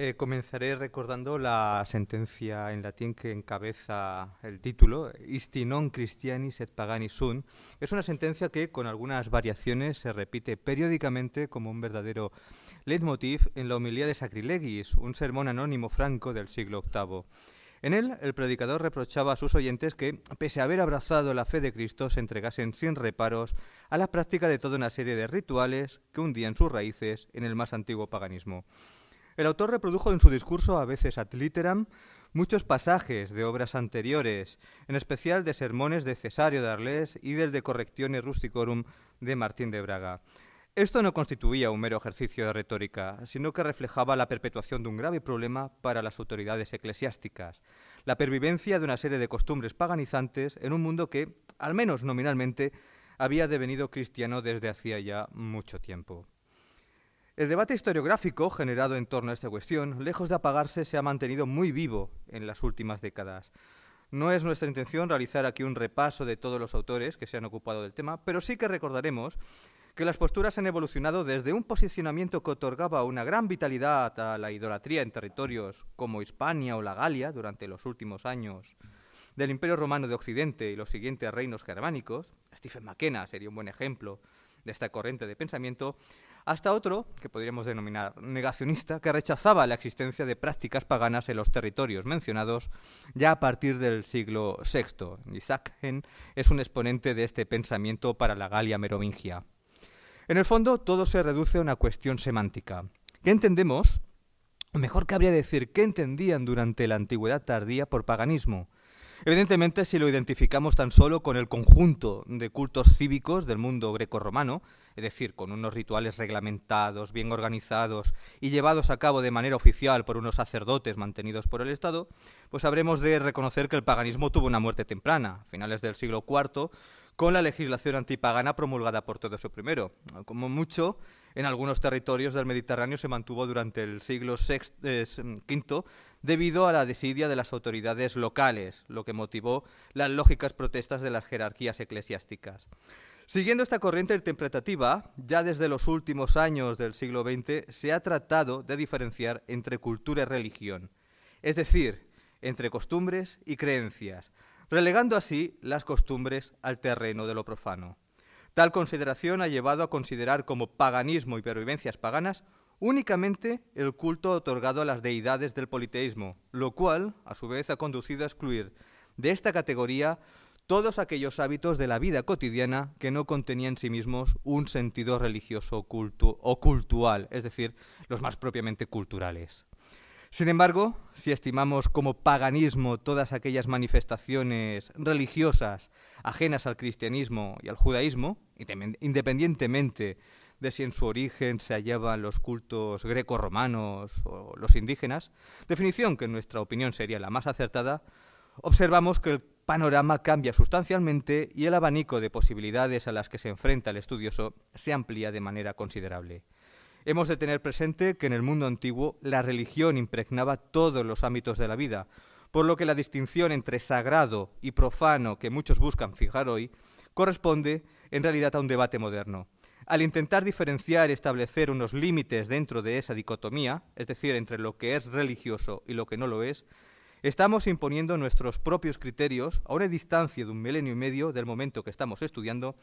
Eh, comenzaré recordando la sentencia en latín que encabeza el título, Isti non Christianis et Pagani sunt. Es una sentencia que, con algunas variaciones, se repite periódicamente como un verdadero leitmotiv en la homilía de Sacrilegis, un sermón anónimo franco del siglo VIII. En él, el predicador reprochaba a sus oyentes que, pese a haber abrazado la fe de Cristo, se entregasen sin reparos a la práctica de toda una serie de rituales que hundían sus raíces en el más antiguo paganismo. El autor reprodujo en su discurso, a veces ad literam, muchos pasajes de obras anteriores, en especial de sermones de Cesario de Arles y del de Correctione Rusticorum de Martín de Braga. Esto no constituía un mero ejercicio de retórica, sino que reflejaba la perpetuación de un grave problema para las autoridades eclesiásticas, la pervivencia de una serie de costumbres paganizantes en un mundo que, al menos nominalmente, había devenido cristiano desde hacía ya mucho tiempo. El debate historiográfico generado en torno a esta cuestión, lejos de apagarse, se ha mantenido muy vivo en las últimas décadas. No es nuestra intención realizar aquí un repaso de todos los autores que se han ocupado del tema, pero sí que recordaremos que las posturas han evolucionado desde un posicionamiento que otorgaba una gran vitalidad a la idolatría en territorios como Hispania o la Galia durante los últimos años del Imperio Romano de Occidente y los siguientes reinos germánicos, Stephen McKenna sería un buen ejemplo de esta corriente de pensamiento, hasta otro, que podríamos denominar negacionista, que rechazaba la existencia de prácticas paganas en los territorios mencionados ya a partir del siglo VI. Isaac es un exponente de este pensamiento para la Galia merovingia. En el fondo, todo se reduce a una cuestión semántica. ¿Qué entendemos? O mejor cabría decir, ¿qué entendían durante la antigüedad tardía por paganismo? Evidentemente, si lo identificamos tan solo con el conjunto de cultos cívicos del mundo greco-romano, es decir, con unos rituales reglamentados, bien organizados y llevados a cabo de manera oficial por unos sacerdotes mantenidos por el Estado, pues habremos de reconocer que el paganismo tuvo una muerte temprana. A finales del siglo IV con la legislación antipagana promulgada por todo Teodosio I. Como mucho, en algunos territorios del Mediterráneo se mantuvo durante el siglo VI, eh, mm, V debido a la desidia de las autoridades locales, lo que motivó las lógicas protestas de las jerarquías eclesiásticas. Siguiendo esta corriente interpretativa, ya desde los últimos años del siglo XX se ha tratado de diferenciar entre cultura y religión, es decir, entre costumbres y creencias, relegando así las costumbres al terreno de lo profano. Tal consideración ha llevado a considerar como paganismo y pervivencias paganas únicamente el culto otorgado a las deidades del politeísmo, lo cual, a su vez, ha conducido a excluir de esta categoría todos aquellos hábitos de la vida cotidiana que no contenían en sí mismos un sentido religioso o cultural, es decir, los más propiamente culturales. Sin embargo, si estimamos como paganismo todas aquellas manifestaciones religiosas ajenas al cristianismo y al judaísmo, independientemente de si en su origen se hallaban los cultos greco-romanos o los indígenas, definición que en nuestra opinión sería la más acertada, observamos que el panorama cambia sustancialmente y el abanico de posibilidades a las que se enfrenta el estudioso se amplía de manera considerable. Hemos de tener presente que en el mundo antiguo la religión impregnaba todos los ámbitos de la vida, por lo que la distinción entre sagrado y profano que muchos buscan fijar hoy corresponde en realidad a un debate moderno. Al intentar diferenciar y establecer unos límites dentro de esa dicotomía, es decir, entre lo que es religioso y lo que no lo es, estamos imponiendo nuestros propios criterios a una distancia de un milenio y medio del momento que estamos estudiando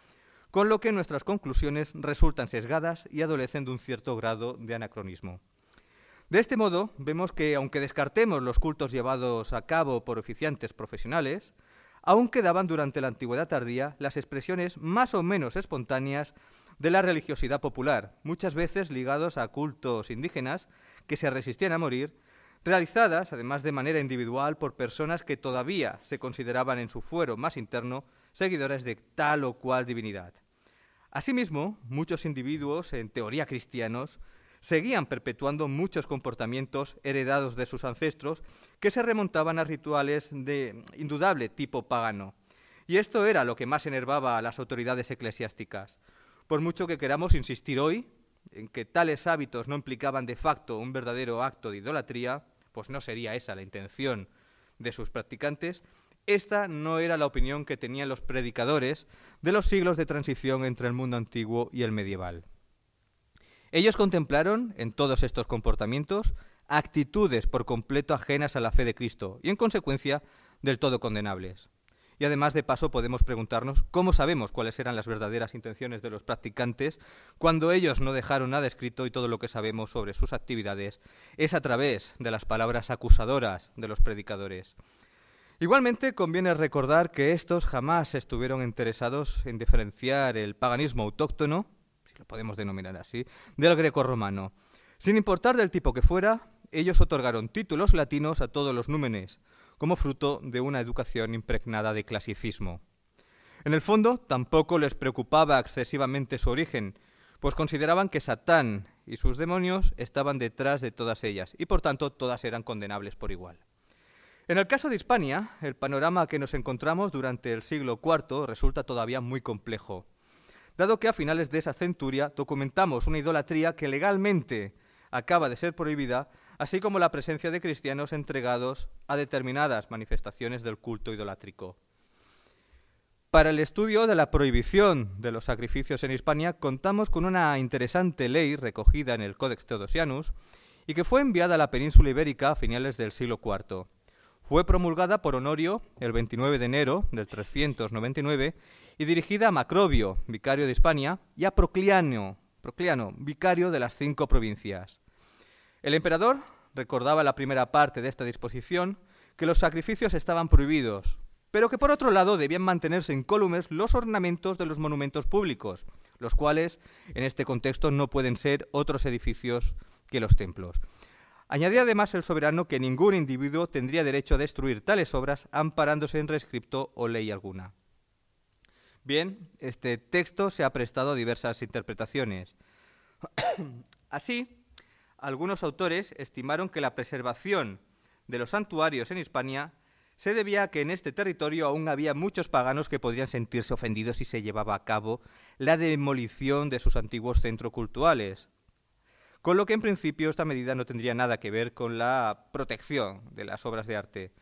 con lo que nuestras conclusiones resultan sesgadas y adolecen de un cierto grado de anacronismo. De este modo, vemos que, aunque descartemos los cultos llevados a cabo por oficiantes profesionales, aún quedaban durante la antigüedad tardía las expresiones más o menos espontáneas de la religiosidad popular, muchas veces ligados a cultos indígenas que se resistían a morir, realizadas además de manera individual por personas que todavía se consideraban en su fuero más interno seguidores de tal o cual divinidad. Asimismo, muchos individuos, en teoría cristianos, seguían perpetuando muchos comportamientos heredados de sus ancestros que se remontaban a rituales de indudable tipo pagano. Y esto era lo que más enervaba a las autoridades eclesiásticas. Por mucho que queramos insistir hoy en que tales hábitos no implicaban de facto un verdadero acto de idolatría, pues no sería esa la intención de sus practicantes, esta no era la opinión que tenían los predicadores de los siglos de transición entre el mundo antiguo y el medieval. Ellos contemplaron en todos estos comportamientos actitudes por completo ajenas a la fe de Cristo y en consecuencia del todo condenables. Y además, de paso, podemos preguntarnos cómo sabemos cuáles eran las verdaderas intenciones de los practicantes cuando ellos no dejaron nada escrito y todo lo que sabemos sobre sus actividades es a través de las palabras acusadoras de los predicadores. Igualmente, conviene recordar que estos jamás estuvieron interesados en diferenciar el paganismo autóctono, si lo podemos denominar así, del greco-romano. Sin importar del tipo que fuera, ellos otorgaron títulos latinos a todos los númenes, como fruto de una educación impregnada de clasicismo. En el fondo, tampoco les preocupaba excesivamente su origen, pues consideraban que Satán y sus demonios estaban detrás de todas ellas, y por tanto todas eran condenables por igual. En el caso de Hispania, el panorama que nos encontramos durante el siglo IV resulta todavía muy complejo, dado que a finales de esa centuria documentamos una idolatría que legalmente acaba de ser prohibida, así como la presencia de cristianos entregados a determinadas manifestaciones del culto idolátrico. Para el estudio de la prohibición de los sacrificios en Hispania contamos con una interesante ley recogida en el Codex Teodosianus y que fue enviada a la península ibérica a finales del siglo IV. Fue promulgada por Honorio el 29 de enero del 399 y dirigida a Macrobio, vicario de España, y a Procliano, Procliano, vicario de las cinco provincias. El emperador recordaba la primera parte de esta disposición que los sacrificios estaban prohibidos, pero que por otro lado debían mantenerse en incólumes los ornamentos de los monumentos públicos, los cuales en este contexto no pueden ser otros edificios que los templos. Añadía además el soberano que ningún individuo tendría derecho a destruir tales obras amparándose en rescripto o ley alguna. Bien, este texto se ha prestado a diversas interpretaciones. Así, algunos autores estimaron que la preservación de los santuarios en Hispania se debía a que en este territorio aún había muchos paganos que podrían sentirse ofendidos si se llevaba a cabo la demolición de sus antiguos centros culturales con lo que en principio esta medida no tendría nada que ver con la protección de las obras de arte.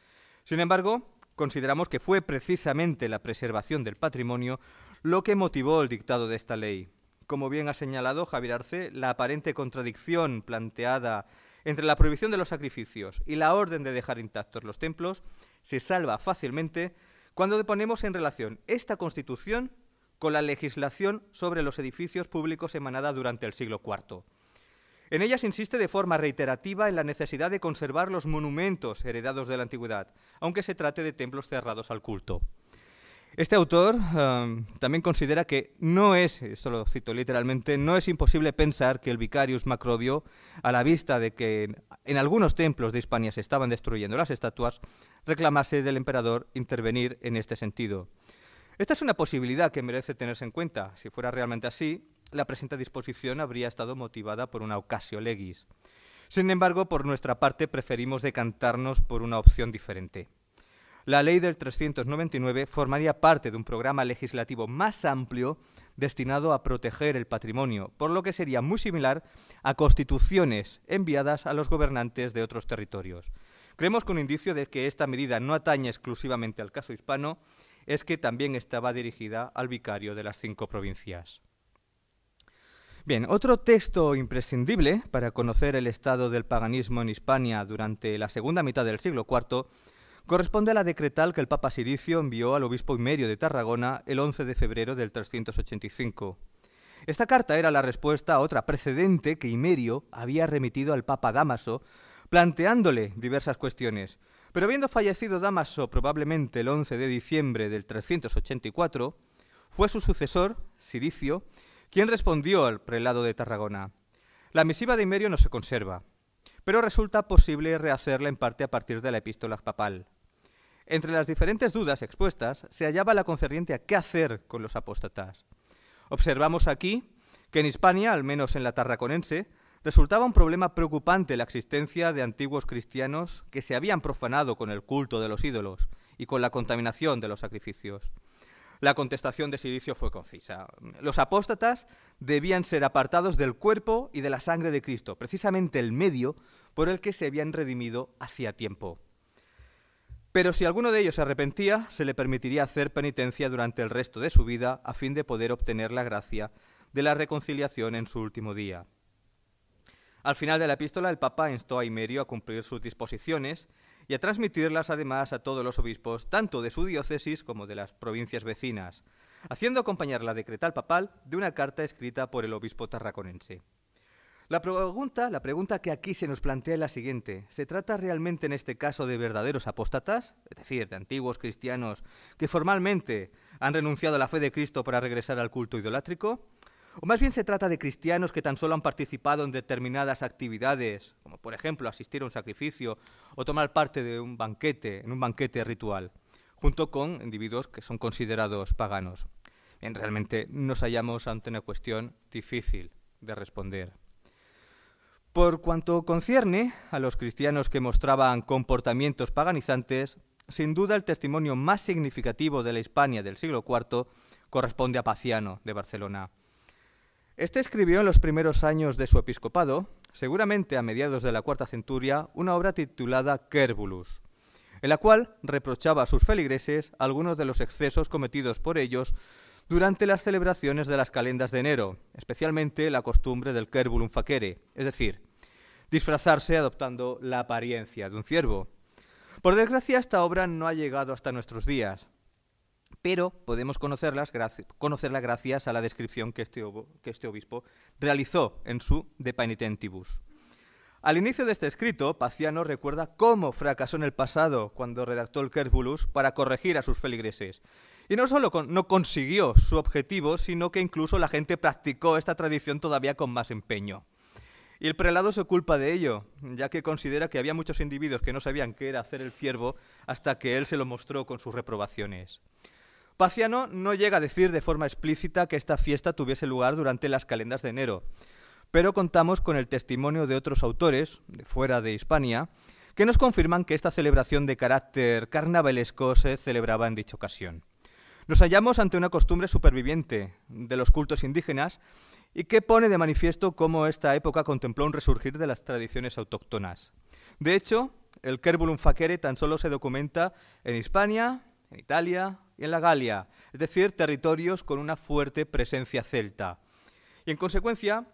Sin embargo, consideramos que fue precisamente la preservación del patrimonio lo que motivó el dictado de esta ley. Como bien ha señalado Javier Arce, la aparente contradicción planteada entre la prohibición de los sacrificios y la orden de dejar intactos los templos se salva fácilmente cuando ponemos en relación esta Constitución con la legislación sobre los edificios públicos emanada durante el siglo IV. En ellas insiste de forma reiterativa en la necesidad de conservar los monumentos heredados de la antigüedad, aunque se trate de templos cerrados al culto. Este autor um, también considera que no es, esto lo cito literalmente, no es imposible pensar que el vicarius Macrobio, a la vista de que en algunos templos de Hispania se estaban destruyendo las estatuas, reclamase del emperador intervenir en este sentido. Esta es una posibilidad que merece tenerse en cuenta. Si fuera realmente así, la presente disposición habría estado motivada por una ocasio legis. Sin embargo, por nuestra parte preferimos decantarnos por una opción diferente. La ley del 399 formaría parte de un programa legislativo más amplio destinado a proteger el patrimonio, por lo que sería muy similar a constituciones enviadas a los gobernantes de otros territorios. Creemos que un indicio de que esta medida no atañe exclusivamente al caso hispano es que también estaba dirigida al vicario de las cinco provincias. Bien, otro texto imprescindible para conocer el estado del paganismo en Hispania durante la segunda mitad del siglo IV corresponde a la decretal que el Papa Siricio envió al obispo Imerio de Tarragona el 11 de febrero del 385. Esta carta era la respuesta a otra precedente que Imerio había remitido al Papa Damaso, planteándole diversas cuestiones. Pero habiendo fallecido Damaso probablemente el 11 de diciembre del 384, fue su sucesor, Siricio, ¿Quién respondió al prelado de Tarragona? La misiva de Imerio no se conserva, pero resulta posible rehacerla en parte a partir de la epístola papal. Entre las diferentes dudas expuestas se hallaba la concerniente a qué hacer con los apóstatas. Observamos aquí que en Hispania, al menos en la tarraconense, resultaba un problema preocupante la existencia de antiguos cristianos que se habían profanado con el culto de los ídolos y con la contaminación de los sacrificios. La contestación de Silicio fue concisa. Los apóstatas debían ser apartados del cuerpo y de la sangre de Cristo, precisamente el medio por el que se habían redimido hacía tiempo. Pero si alguno de ellos se arrepentía, se le permitiría hacer penitencia durante el resto de su vida a fin de poder obtener la gracia de la reconciliación en su último día. Al final de la epístola, el Papa instó a Imerio a cumplir sus disposiciones y a transmitirlas además a todos los obispos, tanto de su diócesis como de las provincias vecinas, haciendo acompañar la decretal papal de una carta escrita por el obispo tarraconense. La pregunta, la pregunta que aquí se nos plantea es la siguiente. ¿Se trata realmente en este caso de verdaderos apóstatas, es decir, de antiguos cristianos que formalmente han renunciado a la fe de Cristo para regresar al culto idolátrico? O más bien se trata de cristianos que tan solo han participado en determinadas actividades, como por ejemplo asistir a un sacrificio o tomar parte de un banquete, en un banquete ritual, junto con individuos que son considerados paganos. realmente nos hallamos ante una cuestión difícil de responder. Por cuanto concierne a los cristianos que mostraban comportamientos paganizantes, sin duda el testimonio más significativo de la Hispania del siglo IV corresponde a Paciano de Barcelona este escribió en los primeros años de su episcopado, seguramente a mediados de la cuarta centuria, una obra titulada Kerbulus, en la cual reprochaba a sus feligreses algunos de los excesos cometidos por ellos durante las celebraciones de las calendas de enero, especialmente la costumbre del Kerbulum faquere, es decir, disfrazarse adoptando la apariencia de un ciervo. Por desgracia, esta obra no ha llegado hasta nuestros días, pero podemos conocerlas gracias, conocerla gracias a la descripción este que este, obispo realizó en su De Penitentibus. Al inicio de este escrito, Paciano recuerda cómo fracasó en el pasado cuando redactó el Kerbulus para corregir a sus feligreses. Y no solo no consiguió su objetivo, sino que incluso la gente practicó esta tradición todavía con más empeño. Y el prelado se culpa de ello, ya que considera que había muchos individuos que no sabían qué era hacer el ciervo hasta que él se lo mostró con sus reprobaciones. Paciano no llega a decir de forma explícita que esta fiesta tuviese lugar durante las calendas de enero, pero contamos con el testimonio de otros autores, de fuera de Hispania, que nos confirman que esta celebración de carácter carnavalesco se celebraba en dicha ocasión. Nos hallamos ante una costumbre superviviente de los cultos indígenas y que pone de manifiesto cómo esta época contempló un resurgir de las tradiciones autóctonas. De hecho, el Kerbulum faquere tan solo se documenta en Hispania, en Italia y en la Galia, es decir, territorios con una fuerte presencia celta. Y en consecuencia,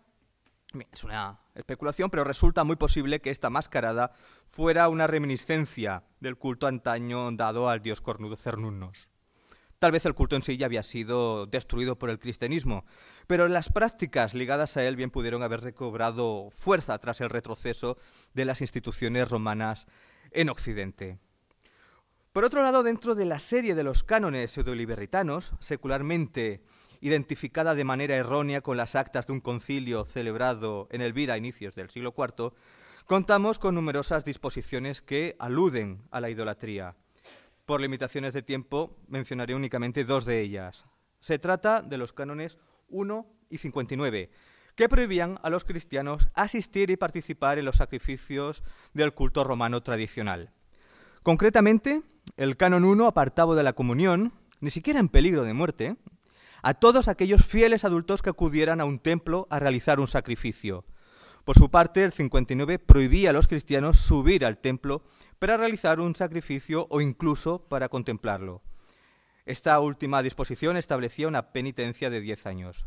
es una especulación, pero resulta muy posible que esta mascarada fuera una reminiscencia del culto antaño dado al dios cornudo Cernunnos. Tal vez el culto en sí ya había sido destruido por el cristianismo, pero las prácticas ligadas a él bien pudieron haber recobrado fuerza tras el retroceso de las instituciones romanas en Occidente. Por otro lado, dentro de la serie de los cánones pseudoliberitanos, secularmente identificada de manera errónea con las actas de un concilio celebrado en Elvira a inicios del siglo IV, contamos con numerosas disposiciones que aluden a la idolatría. Por limitaciones de tiempo, mencionaré únicamente dos de ellas. Se trata de los cánones 1 y 59, que prohibían a los cristianos asistir y participar en los sacrificios del culto romano tradicional. Concretamente, el canon 1, apartaba de la comunión, ni siquiera en peligro de muerte, a todos aquellos fieles adultos que acudieran a un templo a realizar un sacrificio. Por su parte, el 59 prohibía a los cristianos subir al templo para realizar un sacrificio o incluso para contemplarlo. Esta última disposición establecía una penitencia de 10 años.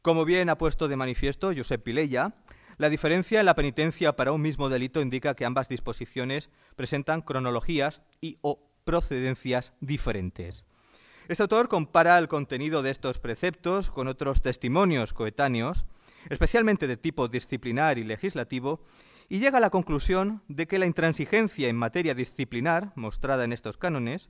Como bien ha puesto de manifiesto Josep Pileya, la diferencia en la penitencia para un mismo delito indica que ambas disposiciones presentan cronologías y o procedencias diferentes. Este autor compara el contenido de estos preceptos con otros testimonios coetáneos, especialmente de tipo disciplinar y legislativo, y llega a la conclusión de que la intransigencia en materia disciplinar, mostrada en estos cánones,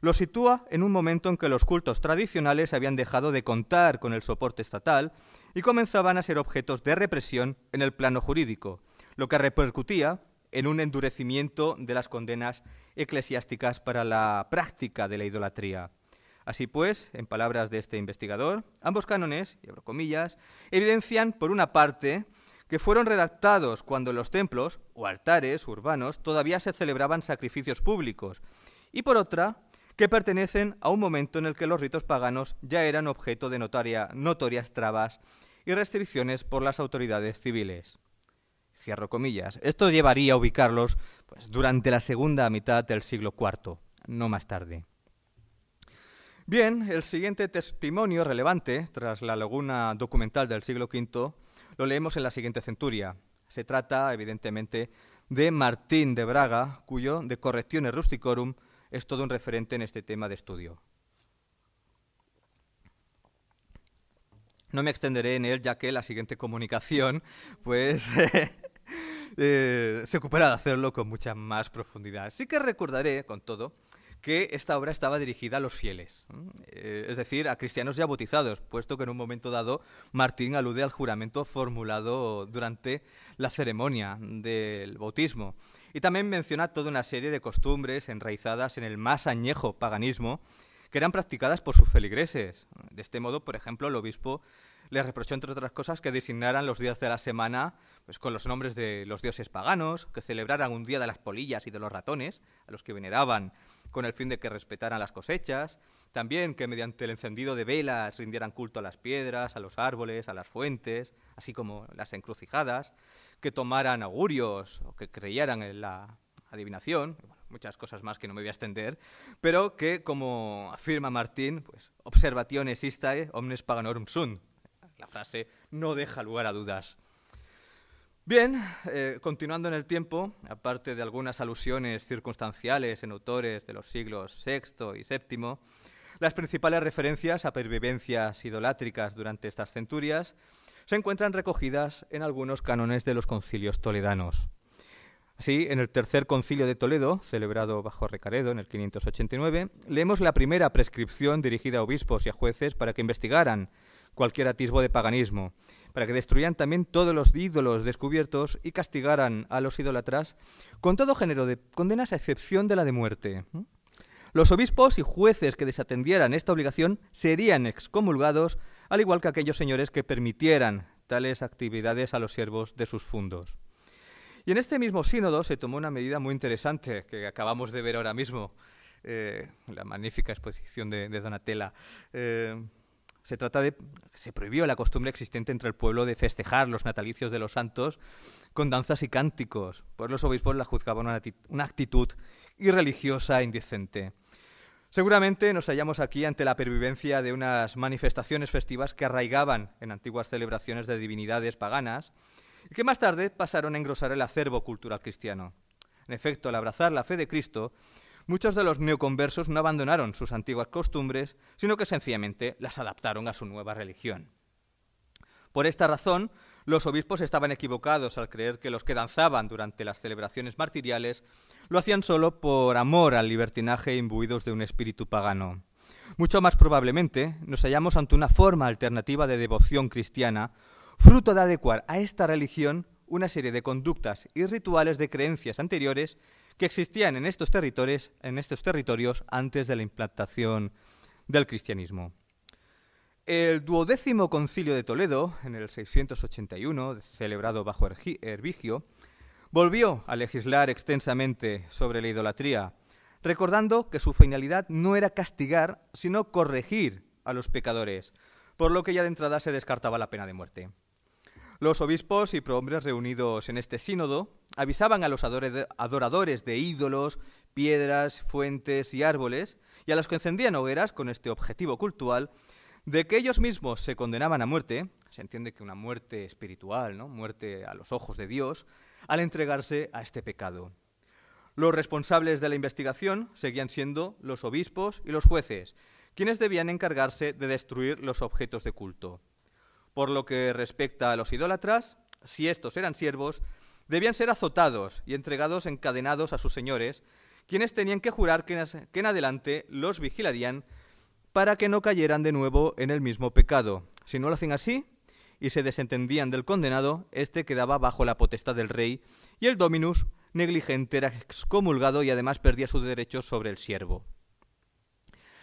lo sitúa en un momento en que los cultos tradicionales habían dejado de contar con el soporte estatal y comenzaban a ser objetos de represión en el plano jurídico, lo que repercutía en un endurecimiento de las condenas eclesiásticas para la práctica de la idolatría. Así pues, en palabras de este investigador, ambos cánones, y abro comillas, evidencian, por una parte, que fueron redactados cuando en los templos o altares urbanos todavía se celebraban sacrificios públicos, y por otra, que pertenecen a un momento en el que los ritos paganos ya eran objeto de notorias trabas y restricciones por las autoridades civiles. Cierro comillas. Esto llevaría a ubicarlos pues, durante la segunda mitad del siglo IV, no más tarde. Bien, el siguiente testimonio relevante tras la laguna documental del siglo V lo leemos en la siguiente centuria. Se trata, evidentemente, de Martín de Braga, cuyo De Correcciones Rusticorum es todo un referente en este tema de estudio. No me extenderé en él, ya que la siguiente comunicación, pues, eh, eh, se ocupará de hacerlo con mucha más profundidad. Sí que recordaré, con todo, que esta obra estaba dirigida a los fieles, eh, es decir, a cristianos ya bautizados, puesto que en un momento dado Martín alude al juramento formulado durante la ceremonia del bautismo. Y también menciona toda una serie de costumbres enraizadas en el más añejo paganismo que eran practicadas por sus feligreses. De este modo, por ejemplo, el obispo les reprochó, entre otras cosas, que designaran los días de la semana pues, con los nombres de los dioses paganos, que celebraran un día de las polillas y de los ratones, a los que veneraban con el fin de que respetaran las cosechas, también que mediante el encendido de velas rindieran culto a las piedras, a los árboles, a las fuentes, así como las encrucijadas, que tomaran augurios o que creyeran en la adivinación, muchas cosas más que no me voy a extender, pero que, como afirma Martín, pues istae eh, omnes paganorum sunt, la frase no deja lugar a dudas. Bien, eh, continuando en el tiempo, aparte de algunas alusiones circunstanciales en autores de los siglos VI y VII, las principales referencias a pervivencias idolátricas durante estas centurias se encuentran recogidas en algunos cánones de los concilios toledanos. Así, en el tercer concilio de Toledo, celebrado bajo Recaredo en el 589, leemos la primera prescripción dirigida a obispos y a jueces para que investigaran cualquier atisbo de paganismo, para que destruyan también todos los ídolos descubiertos y castigaran a los idolatras con todo género de condenas a excepción de la de muerte. Los obispos y jueces que desatendieran esta obligación serían excomulgados, al igual que aquellos señores que permitieran tales actividades a los siervos de sus fundos. Y en este mismo sínodo se tomó una medida muy interesante que acabamos de ver ahora mismo, eh, la magnífica exposición de, Donatella. Eh, se trata de. Se prohibió la costumbre existente entre el pueblo de festejar los natalicios de los santos con danzas y cánticos, pues los obispos la juzgaban una, actitud irreligiosa e indecente. Seguramente nos hallamos aquí ante la pervivencia de unas manifestaciones festivas que arraigaban en antiguas celebraciones de divinidades paganas y que más tarde pasaron a engrosar el acervo cultural cristiano. En efecto, al abrazar la fe de Cristo, Muchos de los neoconversos no abandonaron sus antiguas costumbres, sino que sencillamente las adaptaron a su nueva religión. Por esta razón, los obispos estaban equivocados al creer que los que danzaban durante las celebraciones martiriales lo hacían solo por amor al libertinaje imbuidos de un espíritu pagano. Mucho más probablemente nos hallamos ante una forma alternativa de devoción cristiana, fruto de adecuar a esta religión una serie de conductas y rituales de creencias anteriores que existían en estos territorios, antes de la implantación del cristianismo. El duodécimo concilio de Toledo, en el 681, celebrado bajo Hervigio, volvió a legislar extensamente sobre la idolatría, recordando que su finalidad no era castigar, sino corregir a los pecadores, por lo que ya de entrada se descartaba la pena de muerte. Los obispos y prohombres reunidos en este sínodo avisaban a los adoradores de ídolos, piedras, fuentes y árboles, y a los que encendían hogueras con este objetivo cultual de que ellos mismos se condenaban a muerte, se entiende que una muerte espiritual, ¿no? muerte a los ojos de Dios, al entregarse a este pecado. Los responsables de la investigación seguían siendo los obispos y los jueces, quienes debían encargarse de destruir los objetos de culto. Por lo que respecta a los idólatras, si estos eran siervos, debían ser azotados y entregados encadenados a sus señores, quienes tenían que jurar que en adelante los vigilarían para que no cayeran de nuevo en el mismo pecado. Si no lo hacían así y se desentendían del condenado, éste quedaba bajo la potestad del rey y el dominus negligente era excomulgado y además perdía sus derechos sobre el siervo.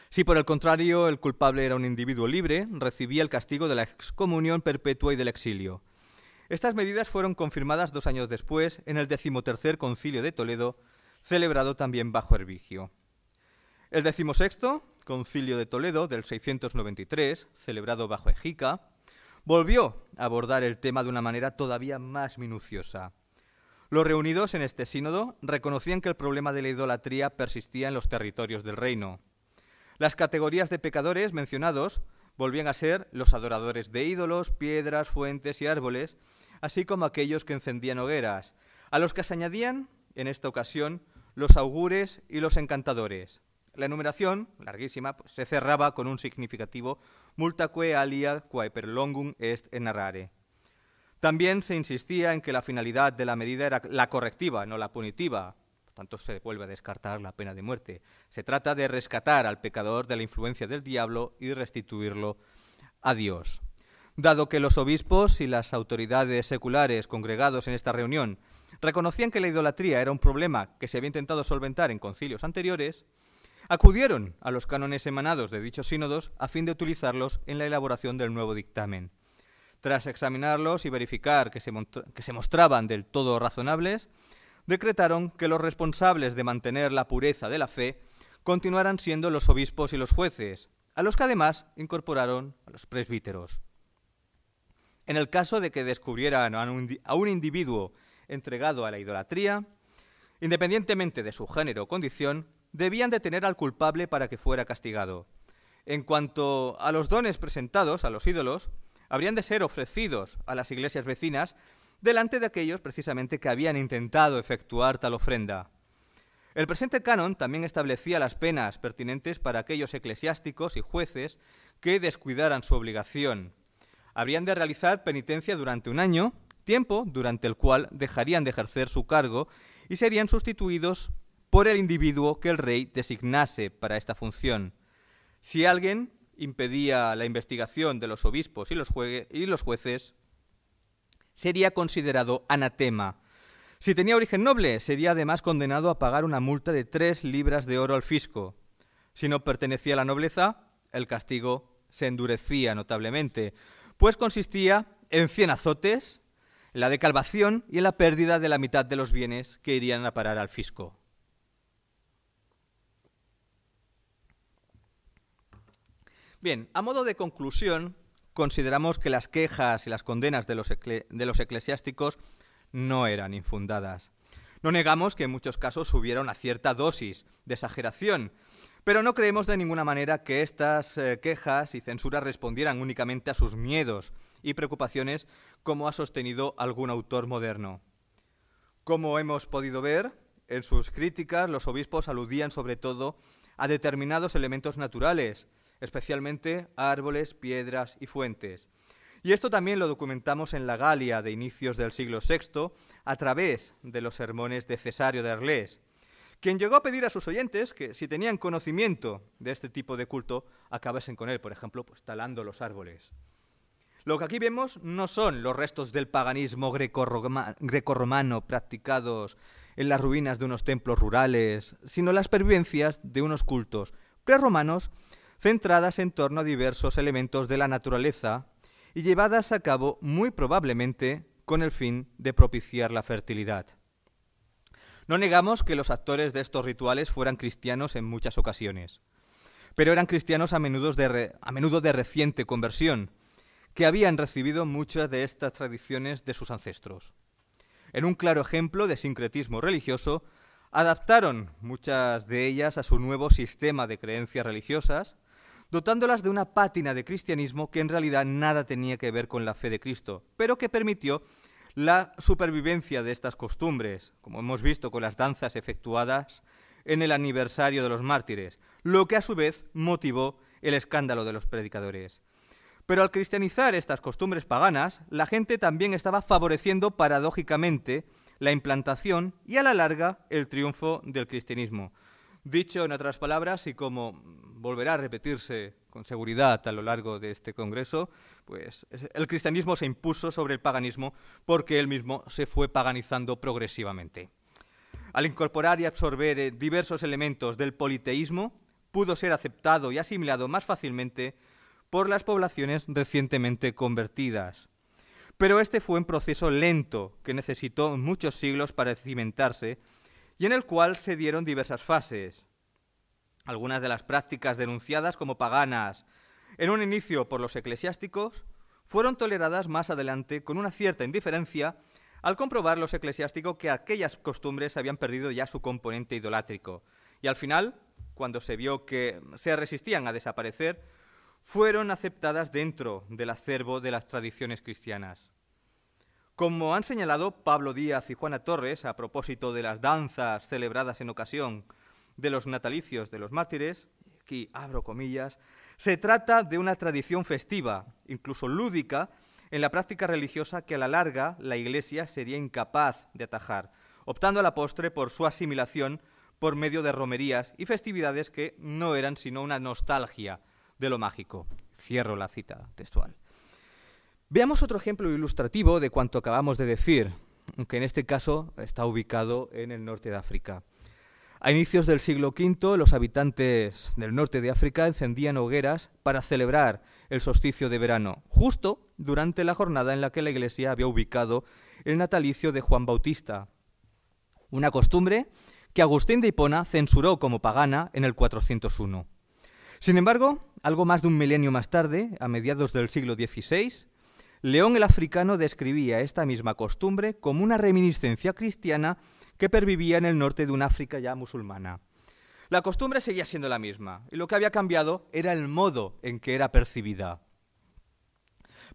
Si por el contrario el culpable era un individuo libre, recibía el castigo de la excomunión perpetua y del exilio. Estas medidas fueron confirmadas dos años después en el decimotercer concilio de Toledo, celebrado también bajo Hervigio. El decimosexto concilio de Toledo del 693, celebrado bajo Ejica, volvió a abordar el tema de una manera todavía más minuciosa. Los reunidos en este sínodo reconocían que el problema de la idolatría persistía en los territorios del reino las categorías de pecadores mencionados volvían a ser los adoradores de ídolos, piedras, fuentes y árboles, así como aquellos que encendían hogueras, a los que se añadían, en esta ocasión, los augures y los encantadores. La enumeración, larguísima, pues, se cerraba con un significativo multaque alia quae per longum est enarrare. También se insistía en que la finalidad de la medida era la correctiva, no la punitiva, tanto se vuelve a descartar la pena de muerte. Se trata de rescatar al pecador de la influencia del diablo y restituirlo a Dios. Dado que los obispos y las autoridades seculares congregados en esta reunión reconocían que la idolatría era un problema que se había intentado solventar en concilios anteriores, acudieron a los cánones emanados de dichos sínodos a fin de utilizarlos en la elaboración del nuevo dictamen. Tras examinarlos y verificar que se, que se mostraban del todo razonables, decretaron que los responsables de mantener la pureza de la fe continuaran siendo los obispos y los jueces, a los que además incorporaron a los presbíteros. En el caso de que descubrieran a un individuo entregado a la idolatría, independientemente de su género o condición, debían detener al culpable para que fuera castigado. En cuanto a los dones presentados a los ídolos, habrían de ser ofrecidos a las iglesias vecinas delante de aquellos precisamente que habían intentado efectuar tal ofrenda. El presente canon también establecía las penas pertinentes para aquellos eclesiásticos y jueces que descuidaran su obligación. Habrían de realizar penitencia durante un año, tiempo durante el cual dejarían de ejercer su cargo y serían sustituidos por el individuo que el rey designase para esta función. Si alguien impedía la investigación de los obispos y los, jueces, sería considerado anatema. Si tenía origen noble, sería además condenado a pagar una multa de tres libras de oro al fisco. Si no pertenecía a la nobleza, el castigo se endurecía notablemente, pues consistía en cien azotes, la decalvación y la pérdida de la mitad de los bienes que irían a parar al fisco. Bien, a modo de conclusión, consideramos que las quejas y las condenas de los, eclesiásticos no eran infundadas. No negamos que en muchos casos hubiera una cierta dosis de exageración, pero no creemos de ninguna manera que estas eh, quejas y censuras respondieran únicamente a sus miedos y preocupaciones, como ha sostenido algún autor moderno. Como hemos podido ver, en sus críticas los obispos aludían sobre todo a determinados elementos naturales, especialmente árboles, piedras y fuentes. Y esto también lo documentamos en la Galia de inicios del siglo VI a través de los sermones de Cesario de Arlés, quien llegó a pedir a sus oyentes que si tenían conocimiento de este tipo de culto, acabasen con él, por ejemplo, pues, talando los árboles. Lo que aquí vemos no son los restos del paganismo grecorromano, practicados en las ruinas de unos templos rurales, sino las pervivencias de unos cultos preromanos centradas en torno a diversos elementos de la naturaleza y llevadas a cabo muy probablemente con el fin de propiciar la fertilidad. No negamos que los actores de estos rituales fueran cristianos en muchas ocasiones, pero eran cristianos a menudo de, a menudo de reciente conversión, que habían recibido muchas de estas tradiciones de sus ancestros. En un claro ejemplo de sincretismo religioso, adaptaron muchas de ellas a su nuevo sistema de creencias religiosas dotándolas de una pátina de cristianismo que en realidad nada tenía que ver con la fe de Cristo, pero que permitió la supervivencia de estas costumbres, como hemos visto con las danzas efectuadas en el aniversario de los mártires, lo que a su vez motivó el escándalo de los predicadores. Pero al cristianizar estas costumbres paganas, la gente también estaba favoreciendo paradójicamente la implantación y a la larga el triunfo del cristianismo. Dicho en otras palabras, y como volverá a repetirse con seguridad a lo largo de este Congreso, pues el cristianismo se impuso sobre el paganismo porque él mismo se fue paganizando progresivamente. Al incorporar y absorber eh, diversos elementos del politeísmo, pudo ser aceptado y asimilado más fácilmente por las poblaciones recientemente convertidas. Pero este fue un proceso lento que necesitó muchos siglos para cimentarse y en el cual se dieron diversas fases algunas de las prácticas denunciadas como paganas en un inicio por los eclesiásticos fueron toleradas más adelante con una cierta indiferencia al comprobar los eclesiásticos que aquellas costumbres habían perdido ya su componente idolátrico. Y al final, cuando se vio que se resistían a desaparecer, fueron aceptadas dentro del acervo de las tradiciones cristianas. Como han señalado Pablo Díaz y Juana Torres a propósito de las danzas celebradas en ocasión de los natalicios de los mártires, aquí abro comillas, se trata de una tradición festiva, incluso lúdica, en la práctica religiosa que a la larga la Iglesia sería incapaz de atajar, optando a la postre por su asimilación por medio de romerías y festividades que no eran sino una nostalgia de lo mágico. Cierro la cita textual. Veamos otro ejemplo ilustrativo de cuanto acabamos de decir, que en este caso está ubicado en el norte de África. A inicios del siglo V, los habitantes del norte de África encendían hogueras para celebrar el solsticio de verano, justo durante la jornada en la que la Iglesia había ubicado el natalicio de Juan Bautista. Una costumbre que Agustín de Hipona censuró como pagana en el 401. Sin embargo, algo más de un milenio más tarde, a mediados del siglo XVI, León el Africano describía esta misma costumbre como una reminiscencia cristiana que pervivía en el norte de una África ya musulmana. La costumbre seguía siendo la misma, y lo que había cambiado era el modo en que era percibida.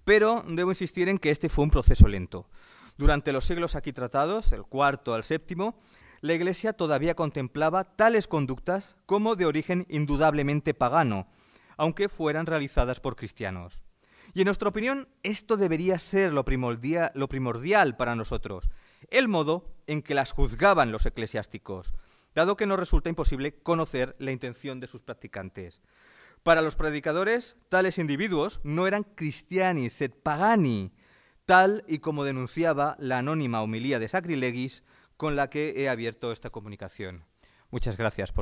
Pero debo insistir en que este fue un proceso lento. Durante los siglos aquí tratados, el cuarto al séptimo, la Iglesia todavía contemplaba tales conductas como de origen indudablemente pagano, aunque fueran realizadas por cristianos. Y en nuestra opinión, esto debería ser lo, primordial para nosotros, el modo en que las juzgaban los eclesiásticos, dado que nos resulta imposible conocer la intención de sus practicantes. Para los predicadores, tales individuos no eran cristiani, sed pagani, tal y como denunciaba la anónima homilía de Sacrilegis con la que he abierto esta comunicación. Muchas gracias por.